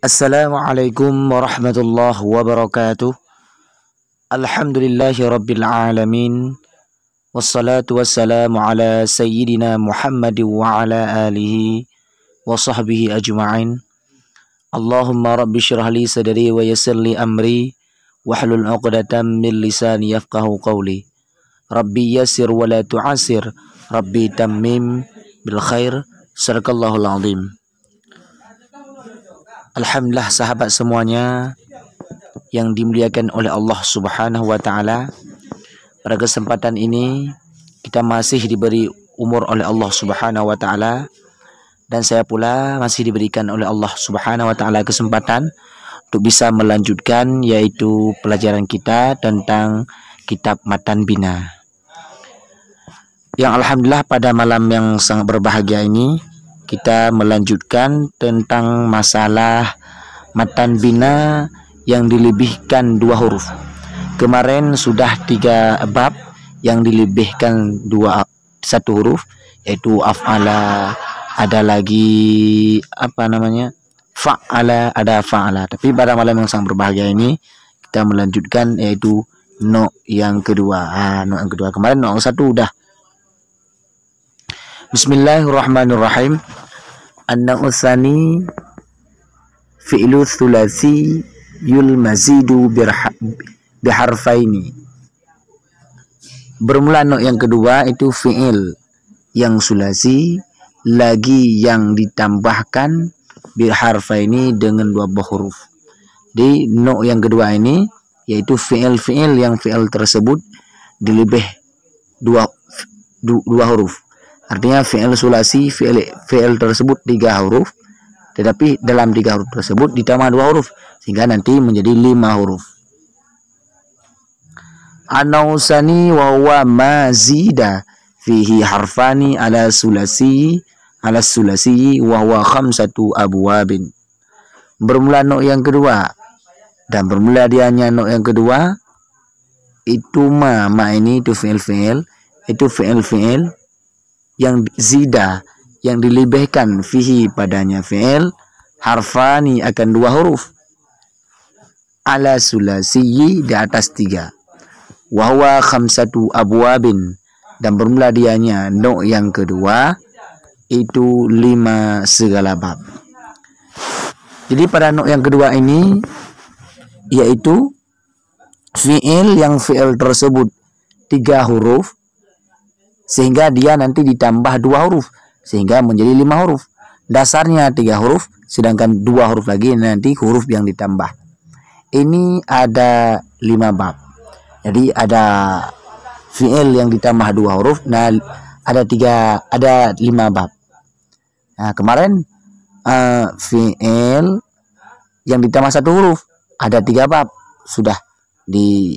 السلام عليكم ورحمة الله وبركاته الحمد لله رب العالمين والصلاة والسلام على سيدنا محمد وعلى آله وصحبه أجمعين اللهم رب اشرح لي صدري ويسر لي أمري واحلل عقدة من لساني يفقه قولي ربي يسر ولا تعسر ربي تميم بالخير صدق الله العظيم Alhamdulillah sahabat semuanya yang dimuliakan oleh Allah Subhanahu wa taala. Pada kesempatan ini kita masih diberi umur oleh Allah Subhanahu wa taala dan saya pula masih diberikan oleh Allah Subhanahu wa taala kesempatan untuk bisa melanjutkan yaitu pelajaran kita tentang kitab Matan Bina. Yang alhamdulillah pada malam yang sangat berbahagia ini kita melanjutkan tentang masalah matan bina yang dilebihkan dua huruf. Kemarin sudah tiga bab yang dilebihkan dua satu huruf yaitu afala ada lagi apa namanya fa'ala ada fa'ala tapi pada malam yang sangat berbahagia ini kita melanjutkan yaitu no yang kedua ah, no yang kedua kemarin no yang satu udah Bismillahirrahmanirrahim an sani fi'lu thulasi yul mazidu biharfaini. Bermula no yang kedua itu fi'il yang sulasi lagi yang ditambahkan ini dengan dua buah huruf. Di no yang kedua ini yaitu fi'il-fi'il yang fi'il tersebut dilebih dua dua huruf Artinya fi'il sulasi, fi'il fi'il tersebut tiga huruf, tetapi dalam tiga huruf tersebut ditambah dua huruf sehingga nanti menjadi lima huruf. Anausani wa huwa mazida fihi harfani ala sulasi ala sulasi wa huwa khamsatu abwabin. Bermula nok yang kedua dan bermula dianya nok yang kedua itu ma ma ini itu fi'il fi'il itu fi'il fi'il yang zida yang dilibehkan fihi padanya fi'il harfani akan dua huruf ala sulasiyi di atas tiga wahwa khamsatu abwabin dan bermula dianya no yang kedua itu lima segala bab jadi pada no yang kedua ini yaitu fi'il yang fi'il tersebut tiga huruf sehingga dia nanti ditambah dua huruf sehingga menjadi lima huruf dasarnya tiga huruf sedangkan dua huruf lagi nanti huruf yang ditambah ini ada lima bab jadi ada fi'il yang ditambah dua huruf nah ada tiga ada lima bab nah kemarin uh, fi'il yang ditambah satu huruf ada tiga bab sudah di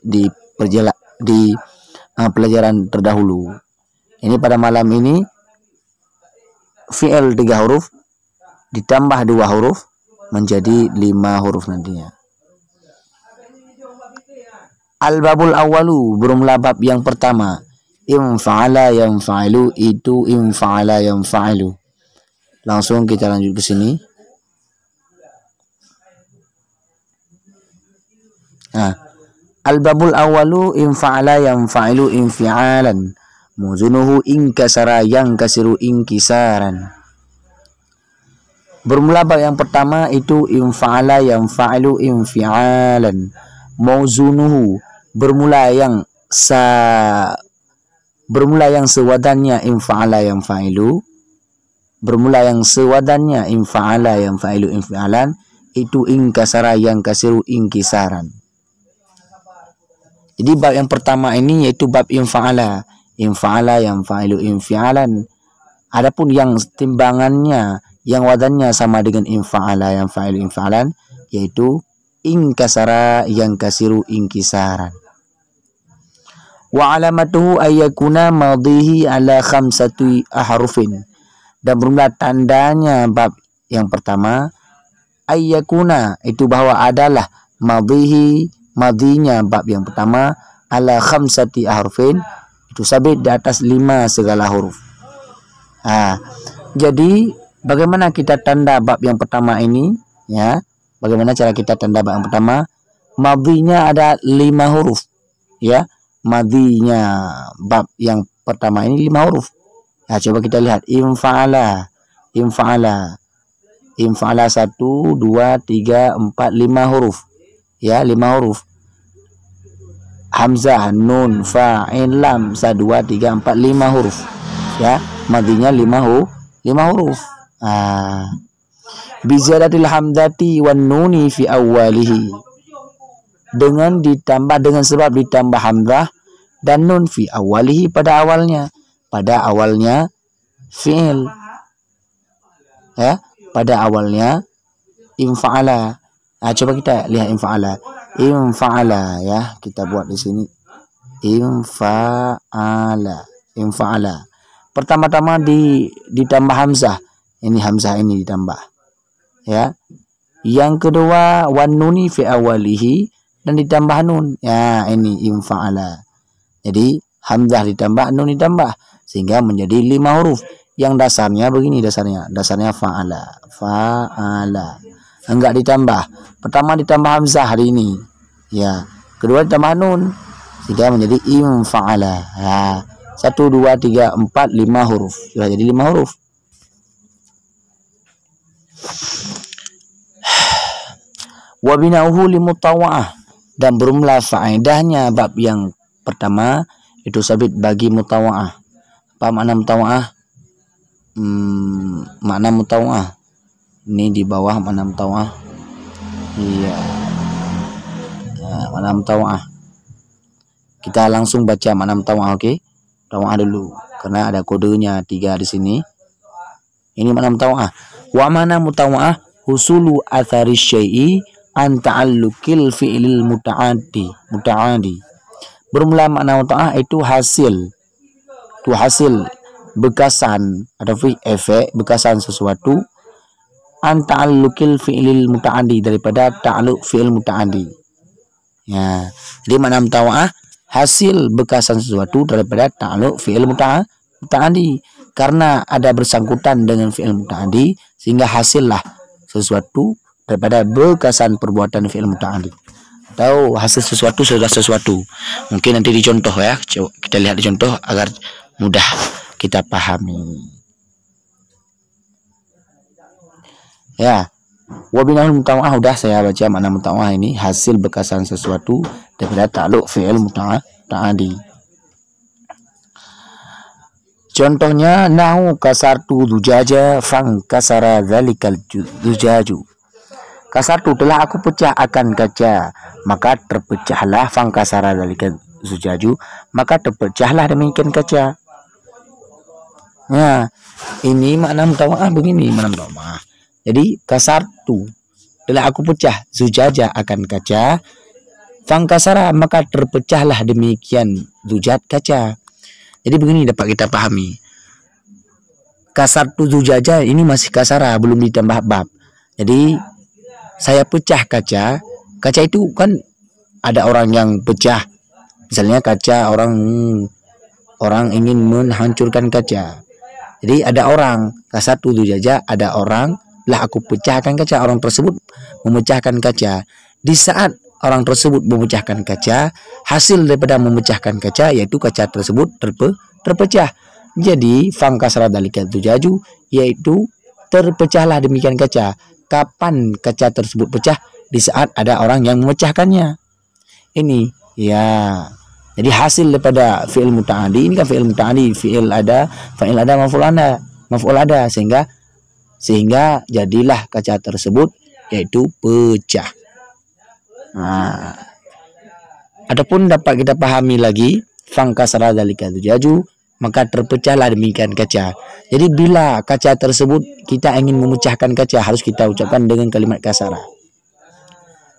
di perjela di Ah, pelajaran terdahulu. Ini pada malam ini fi'il tiga huruf ditambah dua huruf menjadi lima huruf nantinya. Al-babul awalu bermula bab yang pertama. Infa'ala yang fa'ilu itu infa'ala yang fa'ilu. Langsung kita lanjut ke sini. Nah, Al-babul awalu infa'ala yang fa'ilu infi'alan. Muzunuhu inkasara yang kasiru inkisaran. Bermula bab yang pertama itu infa'ala yang fa'ilu infi'alan. Mauzunuhu bermula yang sa bermula yang sewadannya infa'ala yang fa'ilu bermula yang sewadannya infa'ala yang fa'ilu infi'alan itu ingkasara yang kasiru ingkisaran jadi bab yang pertama ini yaitu bab infa'ala. Infa'ala yang fa'ilu infi'alan. Adapun yang timbangannya, yang wadannya sama dengan infa'ala yang fa'ilu infi'alan. yaitu ingkasara yang kasiru inkisaran. Wa alamatuhu ayyakuna madihi ala khamsatu ahrufin. Dan bermula tandanya bab yang pertama ayyakuna itu bahwa adalah madihi madinya bab yang pertama ala khamsati ahrufin itu sabit di atas lima segala huruf. Nah, jadi bagaimana kita tanda bab yang pertama ini ya? Bagaimana cara kita tanda bab yang pertama? Madinya ada lima huruf ya. Madinya bab yang pertama ini lima huruf. Nah, coba kita lihat infa'ala infa'ala infa'ala satu dua tiga empat lima huruf ya lima huruf hamzah nun fa in lam sa dua tiga empat lima huruf ya matinya lima hu lima huruf ah bizadatil hamzati wan nuni fi awalihi dengan ditambah dengan sebab ditambah hamzah dan nun fi awalihi pada awalnya pada awalnya fi'il ya pada awalnya infa'ala nah, coba kita lihat infa'ala infala ya kita buat di sini infala infala pertama-tama di ditambah hamzah ini hamzah ini ditambah ya yang kedua wanuni fi awalihi dan ditambah nun ya ini infala jadi hamzah ditambah nun ditambah sehingga menjadi lima huruf yang dasarnya begini dasarnya dasarnya fa'ala fa'ala enggak ditambah. Pertama ditambah hamzah hari ini. Ya. Kedua ditambah nun sehingga menjadi faala. ya satu, dua, tiga, empat, lima huruf. Sudah jadi lima huruf. Wabinauhu limutawa'ah dan bermula faedahnya bab yang pertama itu sabit bagi mutawa'ah. Apa makna mutawa'ah? Hmm, makna mutawa'ah ini di bawah manam tawah iya nah, manam tawah kita langsung baca manam tawah oke okay? tawah dulu karena ada kodenya tiga di sini ini manam tawah wa mana mutawah husulu athari syai'i an ta'allukil fi'lil muta'adi muta'adi bermula makna muta'ah itu hasil itu hasil bekasan atau efek bekasan sesuatu an ta'alluqil fi'lil muta'adi daripada ta'alluq fi'il mutaandi. Ya. Jadi mana mutawa'ah hasil bekasan sesuatu daripada ta'alluq fi'il mutaandi karena ada bersangkutan dengan fi'il mutaandi sehingga hasillah sesuatu daripada bekasan perbuatan fi'il mutaandi. atau hasil sesuatu sudah sesuatu mungkin nanti dicontoh ya kita lihat dicontoh agar mudah kita pahami ya wabinahul muta'ah udah saya baca makna muta'ah ini hasil bekasan sesuatu daripada takluk fi'il ta'adi contohnya nahu kasartu dujaja fang kasara zalikal dujaju kasartu telah aku pecah akan kaca maka terpecahlah fang kasara zalikal zujaju maka terpecahlah demikian kaca nah ini makna mutawah begini makna mutawah jadi kasar kasartu telah aku pecah zujaja akan kaca. kasara maka terpecahlah demikian zujat kaca. Jadi begini dapat kita pahami. Kasar tu zujaja ini masih kasara belum ditambah bab. Jadi saya pecah kaca. Kaca itu kan ada orang yang pecah. Misalnya kaca orang orang ingin menghancurkan kaca. Jadi ada orang kasar tu zujaja ada orang lah aku pecahkan kaca orang tersebut memecahkan kaca di saat orang tersebut memecahkan kaca hasil daripada memecahkan kaca yaitu kaca tersebut terpe terpecah jadi fangkasra dalika tujaju yaitu terpecahlah demikian kaca kapan kaca tersebut pecah di saat ada orang yang memecahkannya ini ya jadi hasil daripada fi'il muta'adi ini kan fi'il muta'adi fi'il ada fa'il ada maf'ul ada maf'ul ada sehingga sehingga jadilah kaca tersebut yaitu pecah. Nah, adapun dapat kita pahami lagi fangkasara dalika jaju maka terpecahlah demikian kaca. Jadi bila kaca tersebut kita ingin memecahkan kaca harus kita ucapkan dengan kalimat kasara.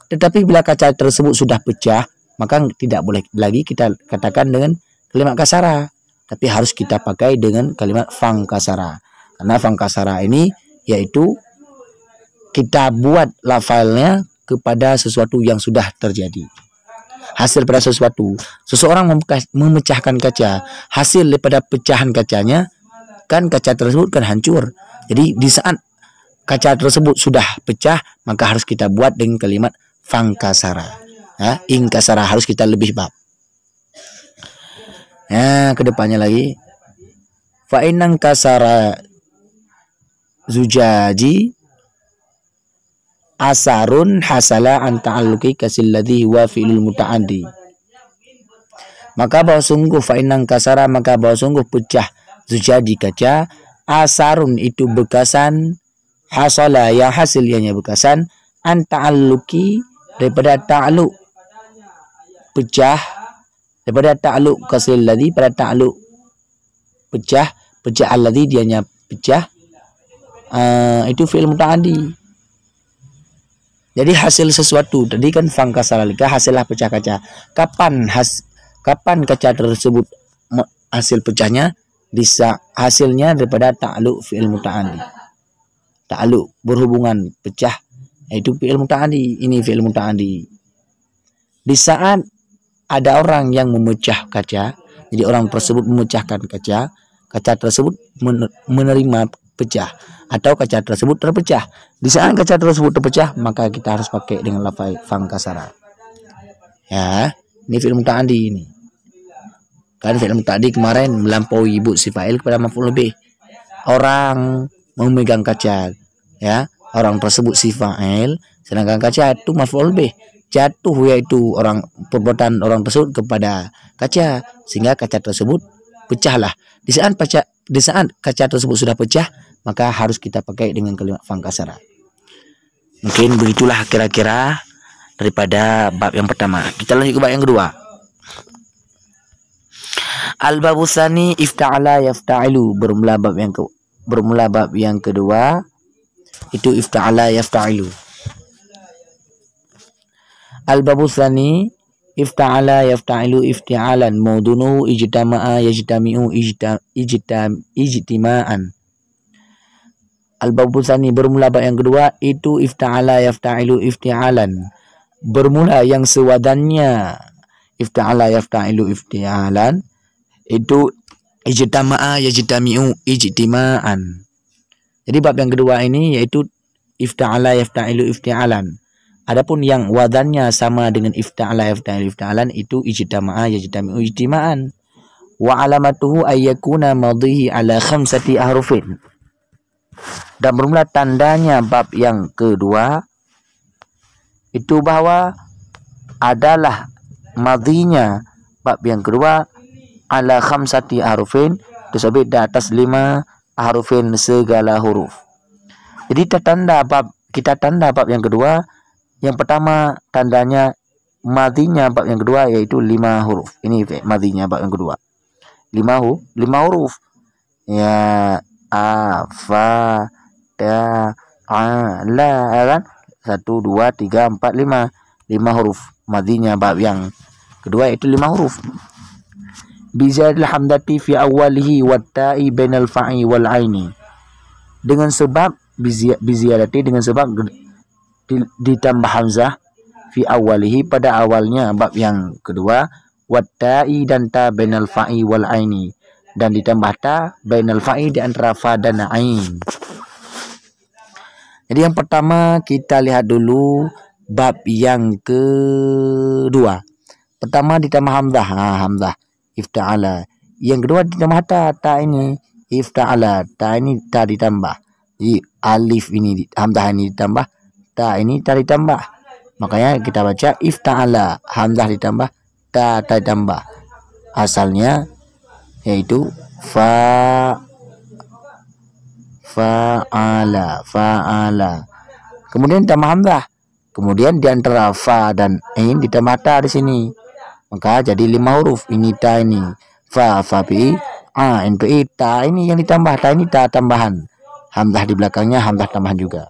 Tetapi bila kaca tersebut sudah pecah maka tidak boleh lagi kita katakan dengan kalimat kasara tapi harus kita pakai dengan kalimat fangkasara. Karena fangkasara ini yaitu kita buat lafalnya kepada sesuatu yang sudah terjadi. Hasil pada sesuatu, seseorang memecahkan kaca, hasil daripada pecahan kacanya kan kaca tersebut kan hancur. Jadi di saat kaca tersebut sudah pecah, maka harus kita buat dengan kalimat fangkasara. Ya, ingkasara harus kita lebih bab. Nah, ya, kedepannya lagi. Fa'inang kasara zujaji asarun hasala anta aluki kasilladhi wa fi'lul mutaandi maka bahwa sungguh fa'inang kasara maka bahwa sungguh pecah zujadi kaca asarun itu bekasan hasala ya hasil ianya bekasan anta aluki daripada ta'alluq pecah daripada ta'alluq kasilladhi pada ta'alluq pecah pecah alladhi dianya pecah uh, itu fi'il muta'adi jadi hasil sesuatu tadi kan Fangka salalika hasillah pecah kaca kapan has kapan kaca tersebut hasil pecahnya bisa hasilnya daripada ta'lu fi'il muta'adi ta'lu berhubungan pecah itu fi'il muta'adi ini fi'il muta'adi di saat ada orang yang memecah kaca jadi orang tersebut memecahkan kaca kaca tersebut menerima pecah atau kaca tersebut terpecah. Di saat kaca tersebut terpecah, maka kita harus pakai dengan lafaz fangkasara. Ya, ini film tadi ini. Kan film tadi kemarin melampaui ibu si fa'il kepada maf'ul lebih. Orang memegang kaca, ya. Orang tersebut si fa'il sedangkan kaca itu maf'ul lebih jatuh yaitu orang perbuatan orang tersebut kepada kaca sehingga kaca tersebut pecahlah. Di saat kaca di saat kaca tersebut sudah pecah, maka harus kita pakai dengan kalimat fangkasara Mungkin begitulah kira-kira daripada bab yang pertama. Kita lanjut ke bab yang kedua. Al-babusani ifta'ala yafta'ilu bermula bab yang ke, bermula bab yang kedua itu ifta'ala yafta'ilu. Al-babusani ifta'ala yafta'ilu ifti'alan maudunuhu ijtama'a yajtami'u ijtam, ijtam, ijtima'an Al-Babu bermula bab yang kedua itu ifta'ala yafta'ilu ifti'alan. Bermula yang sewadannya ifta'ala yafta'ilu ifti'alan itu ijtama'a yajtami'u ijtima'an. Jadi bab yang kedua ini yaitu ifta'ala yafta'ilu ifti'alan. Adapun yang wadannya sama dengan ifta'ala yafta'ilu ifti'alan itu ijtama'a yajtami'u ijtima'an. Wa alamatuhu ayyakuna madhihi ala khamsati ahrufin. dan bermula tandanya bab yang kedua itu bahwa adalah madinya bab yang kedua ala khamsati harufin tersebut di atas lima harufin segala huruf jadi kita tanda bab kita tanda bab yang kedua yang pertama tandanya madinya bab yang kedua yaitu lima huruf ini madinya bab yang kedua lima huruf lima huruf ya a fa da a la ya kan satu dua tiga empat lima lima huruf madinya bab yang kedua itu lima huruf bizaril hamdati fi awalihi wat ta'i bainal fa'i wal aini dengan sebab biziyadati dengan sebab ditambah hamzah fi awalihi pada awalnya bab yang kedua wat dan ta bainal fa'i wal aini dan ditambah ta bainal fa'i di antara fa dan ain. Jadi yang pertama kita lihat dulu bab yang kedua. Pertama ditambah hamzah, ha, hamzah ifta'ala. Yang kedua ditambah ta ta ini ifta'ala. Ta ini ta ditambah. Jadi alif ini hamzah ini ditambah ta ini ta ditambah. Makanya kita baca ifta'ala hamzah ditambah ta ta ditambah. Asalnya yaitu fa fa'ala fa'ala kemudian tambah hamzah kemudian di antara fa dan ain ditambah ta di sini maka jadi lima huruf ini ta ini fa fa pi a npi ta ini yang ditambah ta ini ta tambahan hamzah di belakangnya hamzah tambahan juga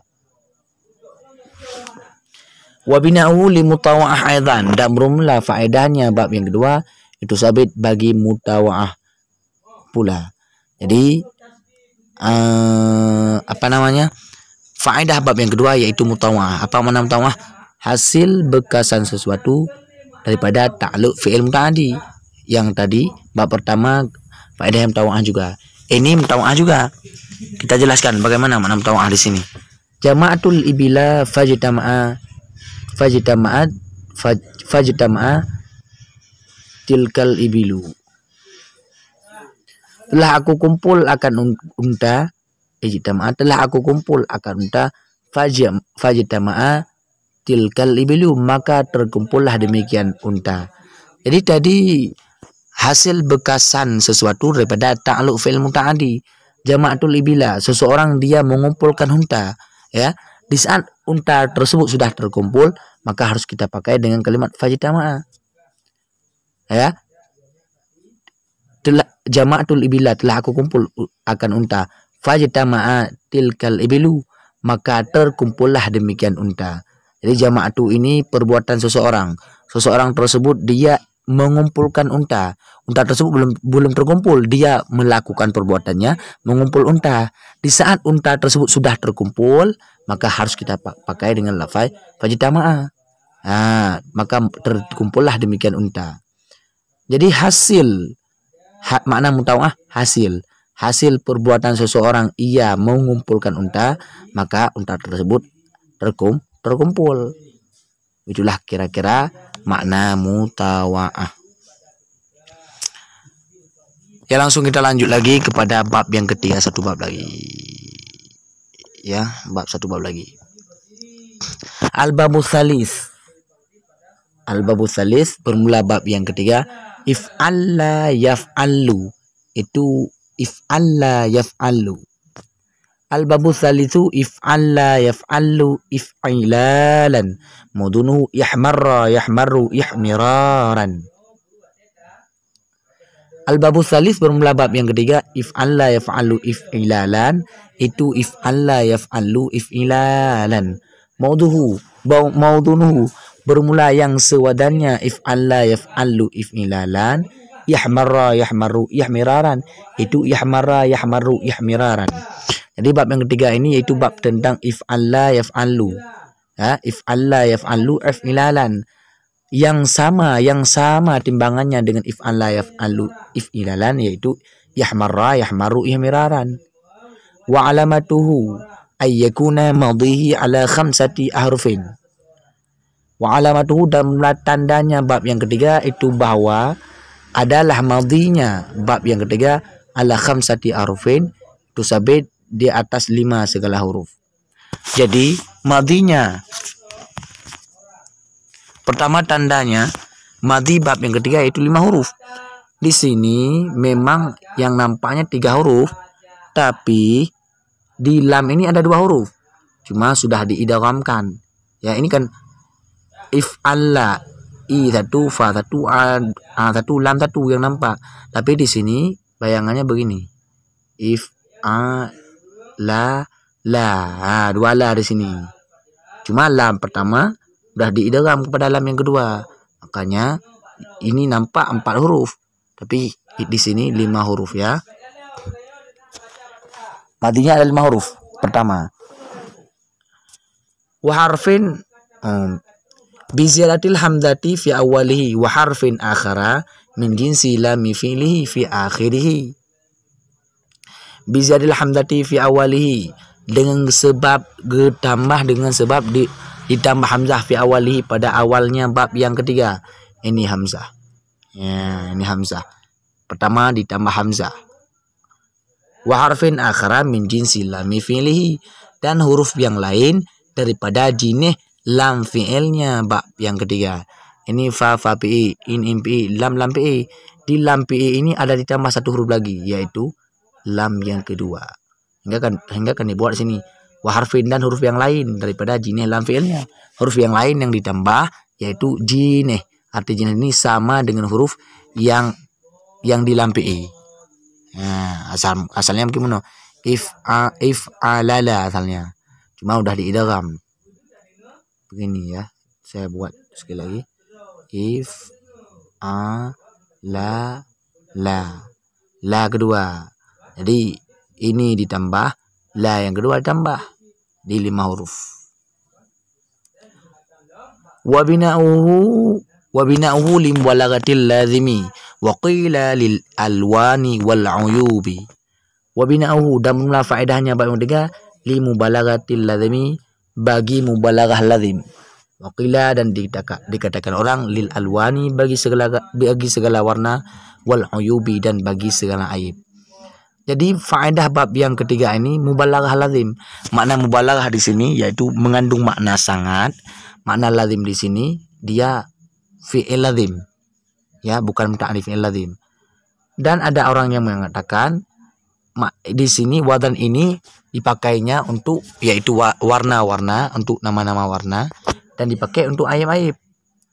wabina'u li mutawa'ah aidan dan berumlah faedahnya bab yang kedua itu sabit bagi mutawa'ah pula. Jadi uh, apa namanya? Faedah bab yang kedua yaitu mutawah. Apa mana mutawah? Hasil bekasan sesuatu daripada takluk fi'il tadi. Yang tadi bab pertama faedah yang mutawah juga. Ini mutawah juga. Kita jelaskan bagaimana makna mutawah di sini. Jama'atul ibila fajtama'a fajtama'at fajtama'a tilkal ibilu telah aku kumpul akan unta ijtama telah aku kumpul akan unta fajam fajtama tilkal ibilu maka terkumpullah demikian unta jadi tadi hasil bekasan sesuatu daripada ta'aluk fil muta'adi jama'atul ibila seseorang dia mengumpulkan unta ya di saat unta tersebut sudah terkumpul maka harus kita pakai dengan kalimat fajtama ya telah jama'atul ibila telah aku kumpul akan unta fajtama'a tilkal ibilu maka terkumpullah demikian unta jadi jama'atu ini perbuatan seseorang seseorang tersebut dia mengumpulkan unta unta tersebut belum belum terkumpul dia melakukan perbuatannya mengumpul unta di saat unta tersebut sudah terkumpul maka harus kita pakai dengan lafaz fajtama'a Nah, maka terkumpullah demikian unta. Jadi hasil ha, makna mutawah hasil hasil perbuatan seseorang ia mengumpulkan unta maka unta tersebut terkum terkumpul itulah kira-kira makna mutawaah ya langsung kita lanjut lagi kepada bab yang ketiga satu bab lagi ya bab satu bab lagi al babu salis al babu salis bermula bab yang ketiga if Allah yafalu itu if Allah yafalu al babu salitu if Allah yafalu if ilalan mudunu yahmarra yahmaru ihmiraran al babu salis bermula bab yang ketiga if Allah yafalu if ilalan itu if Allah yafalu if ilalan mauduhu maudunuhu bermula yang sewadannya if Allah if Allu if Milalan yahmarra yahmaru yahmiraran itu yahmarra yahmaru yahmiraran jadi bab yang ketiga ini yaitu bab tentang if Allah if Allu ha? if Allah if Allu if Milalan yang sama yang sama timbangannya dengan if Allah if Allu if Milalan yaitu yahmarra yahmaru yahmiraran wa alamatuhu ay yakuna madhihi ala khamsati ahrufin wa alamatuhu dan tandanya bab yang ketiga itu bahwa adalah madinya bab yang ketiga ala khamsati arufin sabit di atas lima segala huruf jadi madinya pertama tandanya madi bab yang ketiga itu lima huruf di sini memang yang nampaknya tiga huruf tapi di lam ini ada dua huruf cuma sudah diidamkan ya ini kan if if'alla i satu fa satu a, satu lam satu yang nampak tapi di sini bayangannya begini if a la la ha, dua la di sini cuma lam pertama sudah diidram kepada lam yang kedua makanya ini nampak empat huruf tapi di sini lima huruf ya tadinya ada lima huruf pertama wa harfin hmm, biziyaratil hamdati fi awalihi wa harfin akhara min jinsi lami fi'lihi fi akhirihi biziyaratil hamdati fi awalihi dengan sebab ditambah dengan sebab di, ditambah hamzah fi awalihi pada awalnya bab yang ketiga ini hamzah ya ini hamzah pertama ditambah hamzah wa harfin akhara min jinsi lami fi'lihi dan huruf yang lain daripada jinih lam fi'ilnya bak yang ketiga ini fa fa pi in in pi lam lam pi di lam pi ini ada ditambah satu huruf lagi yaitu lam yang kedua hingga kan hingga kan dibuat sini wa harfin dan huruf yang lain daripada jinih lam fi'ilnya huruf yang lain yang ditambah yaitu jinih arti jinih ini sama dengan huruf yang yang di lam pi nah, asal asalnya gimana if a, if a lala asalnya cuma udah diidgham begini ya saya buat sekali lagi if a la la la kedua jadi ini ditambah la yang kedua ditambah di lima huruf wa bina'uhu wa bina'uhu lim walagatil lazimi wa qila lil alwani wal uyubi wa bina'uhu dan mula faedahnya bab yang limu balagatil lazimi bagi mubalaghah lazim Waqila dan dikatakan orang lil alwani bagi segala bagi segala warna wal uyubi dan bagi segala aib. Jadi faedah bab yang ketiga ini mubalaghah lazim. Makna mubalaghah di sini yaitu mengandung makna sangat. Makna lazim di sini dia fi'il lazim. Ya, bukan ta'rif fi'il lazim. Dan ada orang yang mengatakan di sini wadan ini dipakainya untuk yaitu warna-warna untuk nama-nama warna dan dipakai untuk ayam aib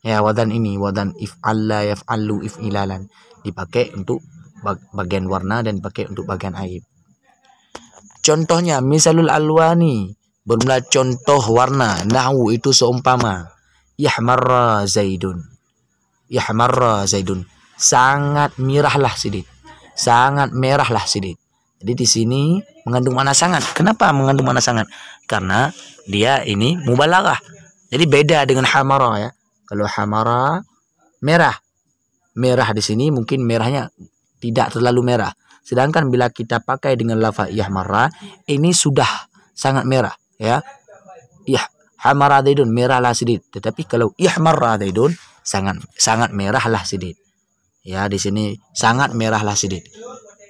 ya wadan ini wadan if Allah if alu if ilalan dipakai untuk bagian warna dan dipakai untuk bagian aib contohnya misalul alwani bermula contoh warna nahu itu seumpama yahmarra zaidun yahmarra zaidun sangat merahlah sidit sangat merahlah sidit. Jadi di sini mengandung mana sangat. Kenapa mengandung mana sangat? Karena dia ini mubalaghah. Jadi beda dengan hamara ya. Kalau hamara merah. Merah di sini mungkin merahnya tidak terlalu merah. Sedangkan bila kita pakai dengan lafaz yahmara ini sudah sangat merah ya. Ya, hamara daidun merahlah sidit. Tetapi kalau yahmara daidun sangat sangat merahlah sidit. Ya di sini sangat merahlah sidit.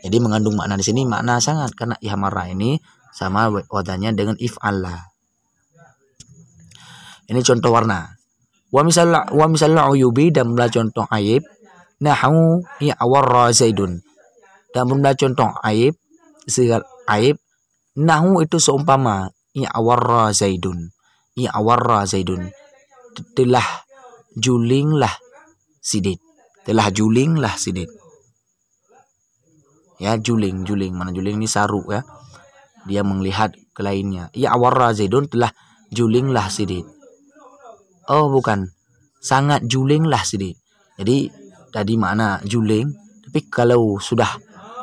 Jadi mengandung makna di sini makna sangat karena ihamara ini sama wadahnya dengan if Allah. Ini contoh warna. Wa misal wa misal uyubi dan bila contoh aib. Nahu ya awarra zaidun. Dan bila contoh aib segala aib. Nahu itu seumpama ya awarra zaidun. Ya awarra zaidun. Telah julinglah sidit. Telah julinglah sidit ya juling juling mana juling ini saru ya dia melihat ke lainnya ya awarra zaidun telah julinglah Sidit. oh bukan sangat julinglah Sidit. jadi tadi mana juling tapi kalau sudah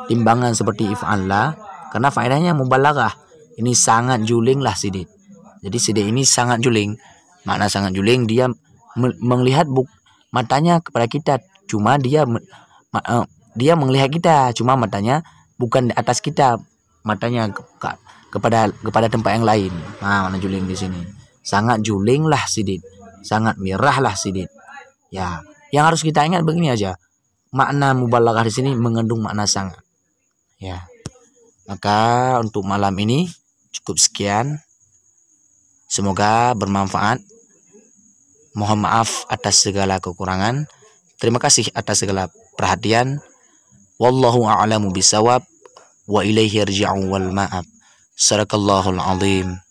timbangan seperti if'alla karena faedahnya mubalaghah ini sangat julinglah Sidit. jadi Sidit ini sangat juling Mana sangat juling dia melihat buk matanya kepada kita cuma dia eh, dia melihat kita cuma matanya bukan di atas kita matanya ke, ke, kepada kepada tempat yang lain nah mana juling di sini sangat juling lah sidit sangat merah lah sidit ya yang harus kita ingat begini aja makna mubalaghah di sini mengandung makna sangat ya maka untuk malam ini cukup sekian semoga bermanfaat mohon maaf atas segala kekurangan terima kasih atas segala perhatian والله أعلم بسواب وإليه يرجع والمآب صدق الله العظيم